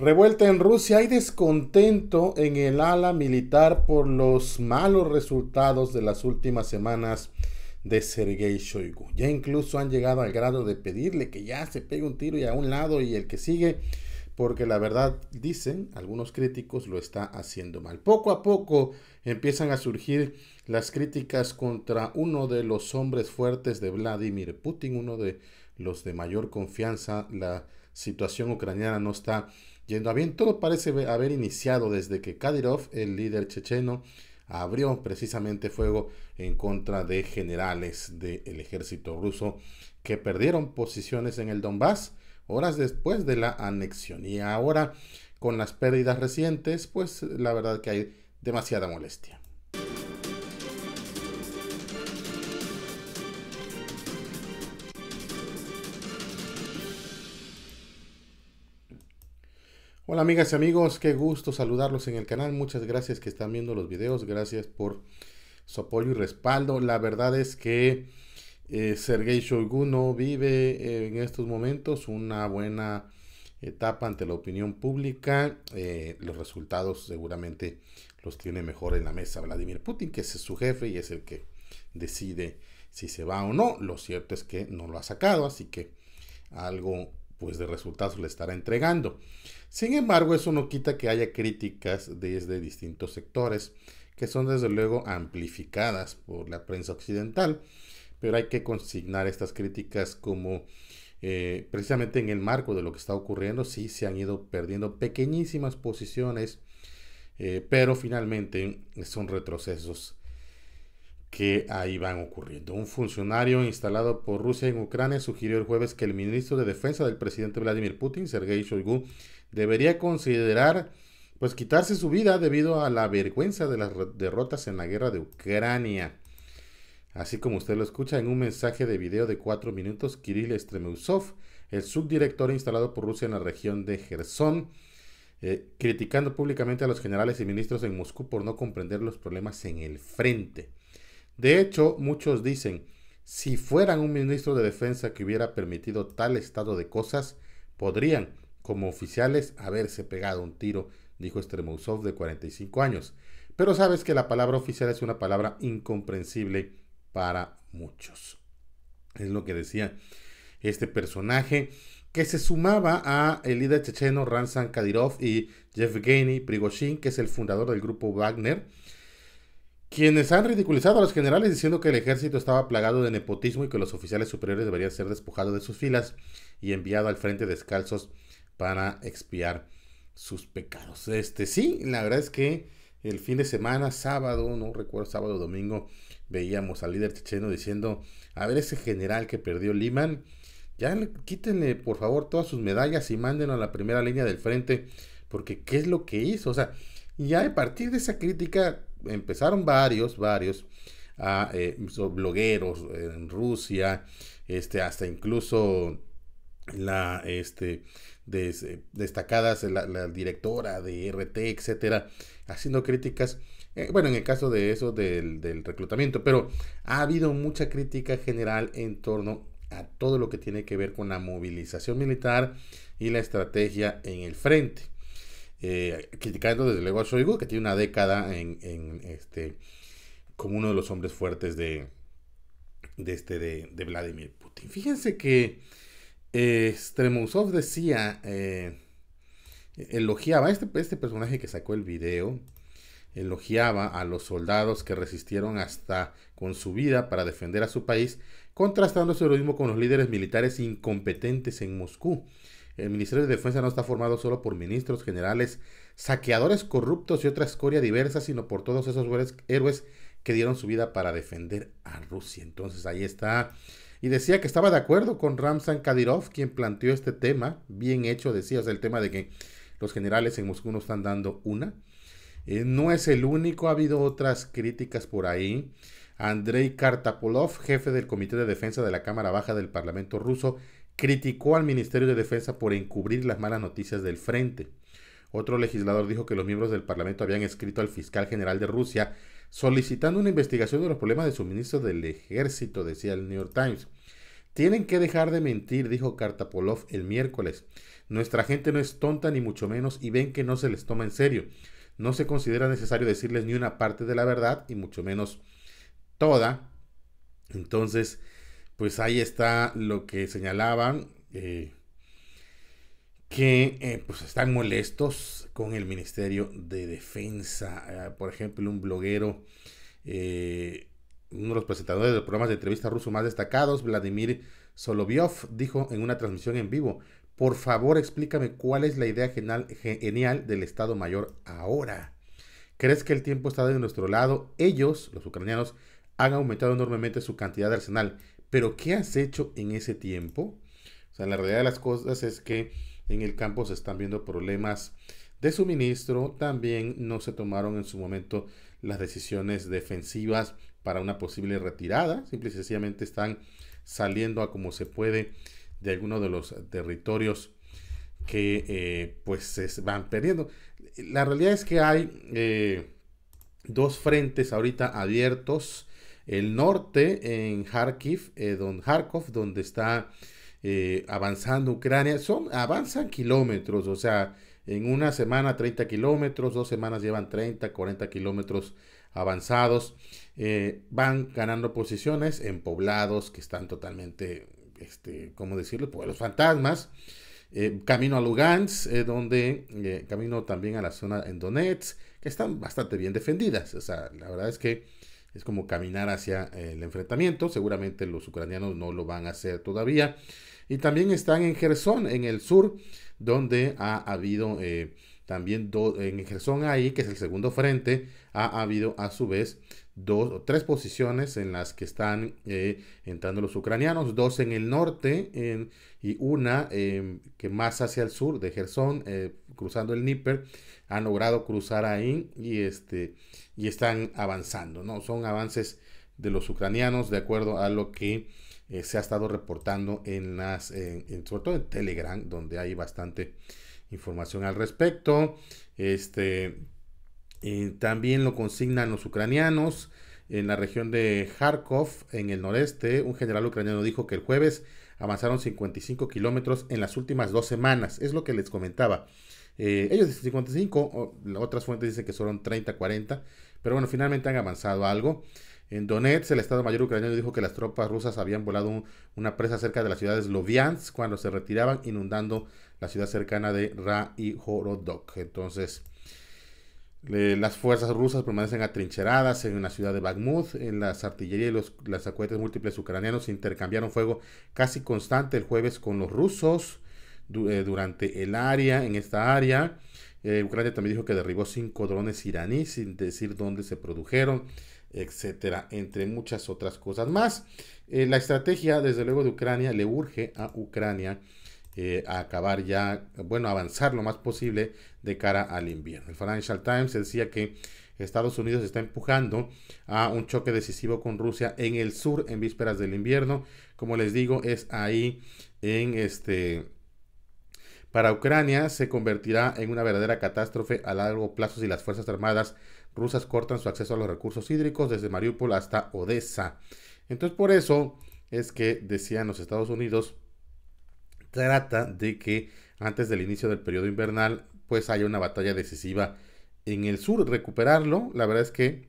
Revuelta en Rusia, hay descontento en el ala militar por los malos resultados de las últimas semanas de Sergei Shoigu. Ya incluso han llegado al grado de pedirle que ya se pegue un tiro y a un lado y el que sigue, porque la verdad dicen algunos críticos lo está haciendo mal. Poco a poco empiezan a surgir las críticas contra uno de los hombres fuertes de Vladimir Putin, uno de los de mayor confianza. La situación ucraniana no está Yendo a bien, todo parece haber iniciado desde que Kadyrov, el líder checheno, abrió precisamente fuego en contra de generales del ejército ruso que perdieron posiciones en el Donbass horas después de la anexión. Y ahora, con las pérdidas recientes, pues la verdad que hay demasiada molestia. Hola amigas y amigos, qué gusto saludarlos en el canal. Muchas gracias que están viendo los videos, gracias por su apoyo y respaldo. La verdad es que eh, Sergei Shoigu no vive eh, en estos momentos una buena etapa ante la opinión pública. Eh, los resultados seguramente los tiene mejor en la mesa Vladimir Putin, que es su jefe y es el que decide si se va o no. Lo cierto es que no lo ha sacado, así que algo pues de resultados le estará entregando. Sin embargo, eso no quita que haya críticas desde distintos sectores que son desde luego amplificadas por la prensa occidental, pero hay que consignar estas críticas como eh, precisamente en el marco de lo que está ocurriendo, sí se han ido perdiendo pequeñísimas posiciones, eh, pero finalmente son retrocesos que ahí van ocurriendo. Un funcionario instalado por Rusia en Ucrania sugirió el jueves que el ministro de Defensa del presidente Vladimir Putin, Sergei Shoigu, debería considerar pues quitarse su vida debido a la vergüenza de las derrotas en la guerra de Ucrania. Así como usted lo escucha en un mensaje de video de cuatro minutos, Kirill Estremeusov, el subdirector instalado por Rusia en la región de Gerson, eh, criticando públicamente a los generales y ministros en Moscú por no comprender los problemas en el frente. De hecho, muchos dicen, si fueran un ministro de defensa que hubiera permitido tal estado de cosas, podrían, como oficiales, haberse pegado un tiro, dijo Stremousov de 45 años. Pero sabes que la palabra oficial es una palabra incomprensible para muchos. Es lo que decía este personaje que se sumaba a el líder checheno Ransan Kadyrov y Yevgeny Prigozhin, que es el fundador del grupo Wagner, quienes han ridiculizado a los generales diciendo que el ejército estaba plagado de nepotismo y que los oficiales superiores deberían ser despojados de sus filas y enviado al frente descalzos para expiar sus pecados. Este sí, la verdad es que el fin de semana, sábado, no recuerdo, sábado o domingo, veíamos al líder checheno diciendo, a ver ese general que perdió Liman, ya quítenle por favor todas sus medallas y mándenlo a la primera línea del frente, porque ¿qué es lo que hizo? O sea, ya a partir de esa crítica empezaron varios, varios a, eh, blogueros en Rusia, este, hasta incluso la este, eh, destacadas, la, directora de RT, etcétera, haciendo críticas. Eh, bueno, en el caso de eso del, del reclutamiento, pero ha habido mucha crítica general en torno a todo lo que tiene que ver con la movilización militar y la estrategia en el frente. Eh, criticando desde luego a Shoigu, que tiene una década en, este, como uno de los hombres fuertes de, este, de, Vladimir Putin. Fíjense que eh, decía, eh, elogiaba, este, este personaje que sacó el video, elogiaba a los soldados que resistieron hasta con su vida para defender a su país, contrastando su heroísmo con los líderes militares incompetentes en Moscú. El Ministerio de Defensa no está formado solo por ministros, generales, saqueadores corruptos y otra escoria diversa, sino por todos esos héroes que dieron su vida para defender a Rusia. Entonces ahí está. Y decía que estaba de acuerdo con Ramzan Kadyrov, quien planteó este tema, bien hecho, decía, el tema de que los generales en Moscú no están dando una. Eh, no es el único, ha habido otras críticas por ahí. Andrei Kartapolov, jefe del Comité de Defensa de la Cámara Baja del Parlamento ruso, criticó al Ministerio de Defensa por encubrir las malas noticias del frente. Otro legislador dijo que los miembros del Parlamento habían escrito al fiscal general de Rusia solicitando una investigación de los problemas de suministro del ejército, decía el New York Times. Tienen que dejar de mentir, dijo Kartapolov el miércoles. Nuestra gente no es tonta ni mucho menos y ven que no se les toma en serio. No se considera necesario decirles ni una parte de la verdad y mucho menos toda. Entonces, pues ahí está lo que señalaban, eh, que eh, pues están molestos con el Ministerio de Defensa. Eh, por ejemplo, un bloguero, uno de los presentadores de programas de entrevista ruso más destacados, Vladimir Solovyov, dijo en una transmisión en vivo, por favor, explícame cuál es la idea genial, del Estado Mayor ahora. ¿Crees que el tiempo está de nuestro lado? Ellos, los ucranianos, han aumentado enormemente su cantidad de arsenal, pero ¿qué has hecho en ese tiempo? O sea, la realidad de las cosas es que en el campo se están viendo problemas de suministro. También no se tomaron en su momento las decisiones defensivas para una posible retirada. Simple y sencillamente están saliendo a como se puede de alguno de los territorios que eh, pues se van perdiendo. La realidad es que hay eh, dos frentes ahorita abiertos el norte, en Kharkiv, eh, don Kharkov, donde está eh, avanzando Ucrania, son, avanzan kilómetros, o sea, en una semana 30 kilómetros, dos semanas llevan 30, 40 kilómetros avanzados, eh, van ganando posiciones en poblados que están totalmente, este, ¿cómo decirlo? Pueblos fantasmas. camino a Lugansk, donde camino también a la zona en Donetsk, que están bastante bien defendidas. O sea, la verdad es que es como caminar hacia eh, el enfrentamiento. Seguramente los ucranianos no lo van a hacer todavía. Y también están en Gerson, en el sur, donde ha habido eh, también en Gerson ahí, que es el segundo frente, ha habido a su vez dos o tres posiciones en las que están eh, entrando los ucranianos, dos en el norte y una em, que más hacia el sur de Gerson, eh, cruzando el Níper, han logrado cruzar ahí y, este, y están avanzando, ¿no? Son avances de los ucranianos de acuerdo a lo que eh, se ha estado reportando en las, sobre todo en Telegram, donde hay bastante información al respecto. Este, también lo consignan los ucranianos. En la región de Kharkov, en el noreste, un general ucraniano dijo que el jueves avanzaron 55 kilómetros en las últimas dos semanas. Es lo que les comentaba. Eh, ellos dicen 55, otras fuentes dicen que fueron 30, 40, pero bueno, finalmente han avanzado algo. En Donetsk, el Estado Mayor ucraniano dijo que las tropas rusas habían volado una presa cerca de la ciudad de Sloviansk cuando se retiraban, inundando la ciudad cercana de Ra y Horodok. Entonces, las fuerzas rusas permanecen atrincheradas en la ciudad de Bakhmut. En las artillerías y los lanzacohetes múltiples ucranianos intercambiaron fuego casi constante el jueves con los rusos eh, durante el área, en esta área. Eh, Ucrania también dijo que derribó cinco drones iraníes sin decir dónde se produjeron etcétera, entre muchas otras cosas más. Eh, la estrategia, desde luego, de Ucrania le urge a Ucrania eh, a acabar ya, bueno, avanzar lo más posible de cara al invierno. El Financial Times decía que Estados Unidos está empujando a un choque decisivo con Rusia en el sur en vísperas del invierno. Como les digo, es ahí en este... Para Ucrania se convertirá en una verdadera catástrofe a largo plazo si las Fuerzas Armadas rusas cortan su acceso a los recursos hídricos desde Mariupol hasta Odessa. Entonces por eso es que decían los Estados Unidos trata de que antes del inicio del periodo invernal pues haya una batalla decisiva en el sur. Recuperarlo, la verdad es que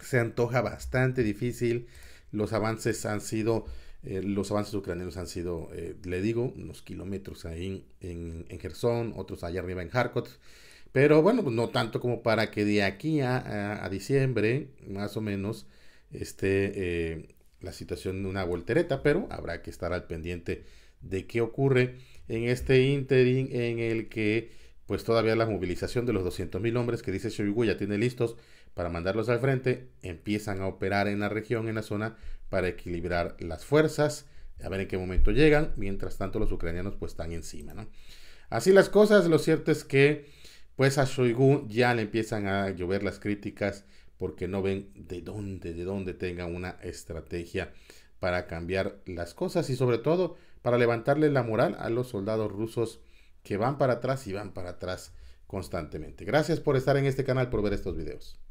se antoja bastante difícil. Los avances han sido, eh, los avances ucranianos han sido, eh, le digo, unos kilómetros ahí en, en, Gerson, otros allá arriba en Kharkov. Pero bueno, pues, no tanto como para que de aquí a, diciembre, más o menos, esté eh, la situación de una voltereta, pero habrá que estar al pendiente de qué ocurre en este ínterin en el que pues todavía la movilización de los mil hombres que dice Shoigu ya tiene listos para mandarlos al frente, empiezan a operar en la región, en la zona, para equilibrar las fuerzas, a ver en qué momento llegan, mientras tanto los ucranianos pues están encima, ¿no? Así las cosas, lo cierto es que pues a Shoigu ya le empiezan a llover las críticas porque no ven de dónde, de dónde tenga una estrategia para cambiar las cosas y sobre todo para levantarle la moral a los soldados rusos que van para atrás y van para atrás constantemente. Gracias por estar en este canal, por ver estos videos.